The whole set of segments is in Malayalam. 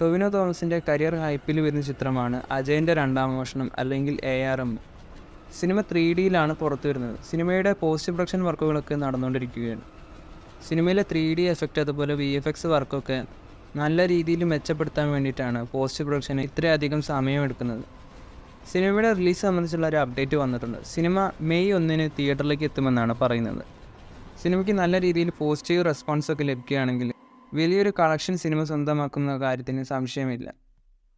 ടൊവിനോ തോമസിൻ്റെ കരിയർ ഹൈപ്പിൽ വരുന്ന ചിത്രമാണ് അജയൻ്റെ രണ്ടാം മോഷണം അല്ലെങ്കിൽ A R M cinema three ഡിയിലാണ് പുറത്തു വരുന്നത് സിനിമയുടെ പോസ്റ്റ് പ്രൊഡക്ഷൻ വർക്കുകളൊക്കെ നടന്നുകൊണ്ടിരിക്കുകയാണ് സിനിമയിലെ ത്രീ ഡി എഫക്റ്റ് അതുപോലെ വി എഫ് എക്സ് വർക്കൊക്കെ നല്ല രീതിയിൽ മെച്ചപ്പെടുത്താൻ വേണ്ടിയിട്ടാണ് പോസ്റ്റ് പ്രൊഡക്ഷന് ഇത്രയധികം സമയമെടുക്കുന്നത് സിനിമയുടെ റിലീസ് സംബന്ധിച്ചുള്ള ഒരു അപ്ഡേറ്റ് വന്നിട്ടുണ്ട് സിനിമ മെയ് ഒന്നിന് തിയേറ്ററിലേക്ക് എത്തുമെന്നാണ് പറയുന്നത് സിനിമയ്ക്ക് നല്ല രീതിയിൽ പോസിറ്റീവ് റെസ്പോൺസൊക്കെ ലഭിക്കുകയാണെങ്കിൽ വലിയൊരു കളക്ഷൻ സിനിമ സ്വന്തമാക്കുന്ന കാര്യത്തിന് സംശയമില്ല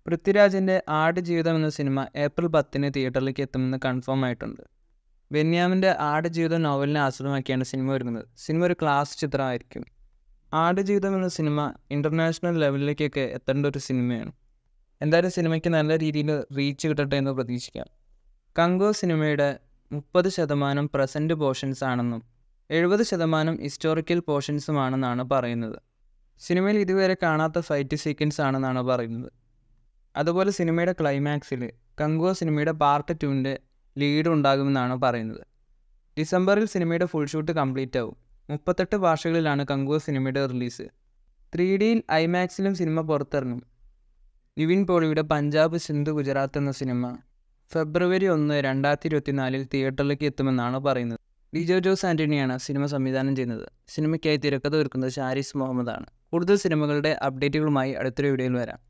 പൃഥ്വിരാജിൻ്റെ ആടുജീവിതം എന്ന സിനിമ ഏപ്രിൽ പത്തിന് തിയേറ്ററിലേക്ക് എത്തുമെന്ന് കൺഫേം ആയിട്ടുണ്ട് ബെന്യാമിൻ്റെ ആടുജീവിതം നോവലിനെ ആസ്പദമാക്കിയാണ് സിനിമ ഒരുങ്ങുന്നത് സിനിമ ഒരു ക്ലാസ് ചിത്രമായിരിക്കും ആടുജീവിതം എന്ന സിനിമ ഇൻ്റർനാഷണൽ ലെവലിലേക്കൊക്കെ എത്തേണ്ട ഒരു സിനിമയാണ് എന്തായാലും സിനിമയ്ക്ക് നല്ല രീതിയിൽ റീച്ച് കിട്ടട്ടെ എന്ന് പ്രതീക്ഷിക്കാം കങ്കോ സിനിമയുടെ മുപ്പത് ശതമാനം പ്രസൻറ്റ് പോർഷൻസ് ആണെന്നും എഴുപത് ശതമാനം ഹിസ്റ്റോറിക്കൽ പോർഷൻസുമാണെന്നാണ് പറയുന്നത് സിനിമയിൽ ഇതുവരെ കാണാത്ത ഫൈറ്റ് സീക്വൻസ് ആണെന്നാണ് പറയുന്നത് അതുപോലെ സിനിമയുടെ ക്ലൈമാക്സിൽ കങ്കുവ സിനിമയുടെ പാർട്ട് ടുവിൻ്റെ ലീഡ് ഉണ്ടാകുമെന്നാണ് പറയുന്നത് ഡിസംബറിൽ സിനിമയുടെ ഫുൾ ഷൂട്ട് കംപ്ലീറ്റ് ആവും മുപ്പത്തെട്ട് ഭാഷകളിലാണ് കങ്കുവ സിനിമയുടെ റിലീസ് ത്രീ ഡിയിൽ ഐമാക്സിലും സിനിമ പുറത്തിറങ്ങും നിവിൻ പോളിയുടെ പഞ്ചാബ് സിന്ധു ഗുജറാത്ത് എന്ന സിനിമ ഫെബ്രുവരി ഒന്ന് രണ്ടായിരത്തി ഇരുപത്തിനാലിൽ തിയേറ്ററിലേക്ക് എത്തുമെന്നാണ് പറയുന്നത് ഡിജോ ജോസ് ആൻ്റണിയാണ് സിനിമ സംവിധാനം ചെയ്യുന്നത് സിനിമയ്ക്കായി തിരക്കഥ ഒരുക്കുന്നത് ഷാരിസ് മുഹമ്മദാണ് കൂടുതൽ സിനിമകളുടെ അപ്ഡേറ്റുകളുമായി അടുത്തൊരു വീഡിയോയിൽ വരാം